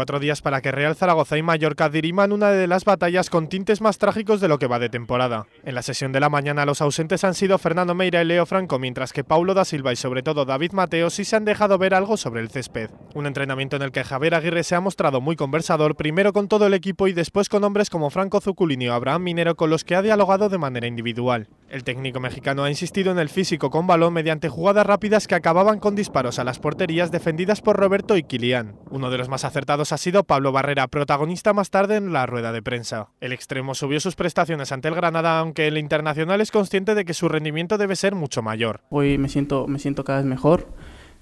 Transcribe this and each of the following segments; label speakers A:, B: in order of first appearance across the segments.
A: cuatro días para que Real Zaragoza y Mallorca diriman una de las batallas con tintes más trágicos de lo que va de temporada. En la sesión de la mañana los ausentes han sido Fernando Meira y Leo Franco, mientras que Paulo da Silva y sobre todo David Mateo sí se han dejado ver algo sobre el césped. Un entrenamiento en el que Javier Aguirre se ha mostrado muy conversador, primero con todo el equipo y después con hombres como Franco Zuculini o Abraham Minero con los que ha dialogado de manera individual. El técnico mexicano ha insistido en el físico con balón mediante jugadas rápidas que acababan con disparos a las porterías defendidas por Roberto y Kilian. Uno de los más acertados ha sido Pablo Barrera, protagonista más tarde en la rueda de prensa. El extremo subió sus prestaciones ante el Granada, aunque el internacional es consciente de que su rendimiento debe ser mucho mayor.
B: Hoy me siento, me siento cada vez mejor.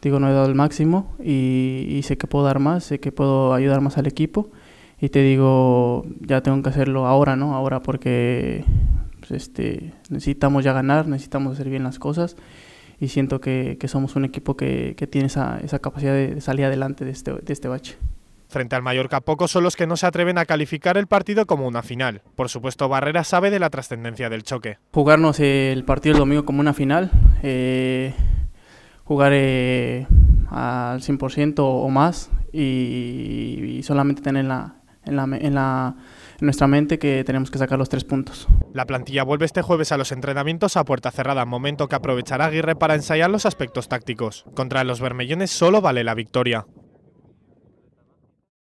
B: Digo, no he dado el máximo y sé que puedo dar más, sé que puedo ayudar más al equipo y te digo, ya tengo que hacerlo ahora, ¿no? Ahora porque pues, este, necesitamos ya ganar, necesitamos hacer bien las cosas y siento que, que somos un equipo que, que tiene esa, esa, capacidad de salir adelante de este, de este bache.
A: Frente al Mallorca, pocos son los que no se atreven a calificar el partido como una final. Por supuesto, Barrera sabe de la trascendencia del choque.
B: Jugarnos el partido el domingo como una final, eh, jugar eh, al 100% o más y solamente tener la, en, la, en, la, nuestra mente que tenemos que sacar los tres puntos.
A: La plantilla vuelve este jueves a los entrenamientos a puerta cerrada, momento que aprovechará Aguirre para ensayar los aspectos tácticos. Contra los Bermellones solo vale la victoria.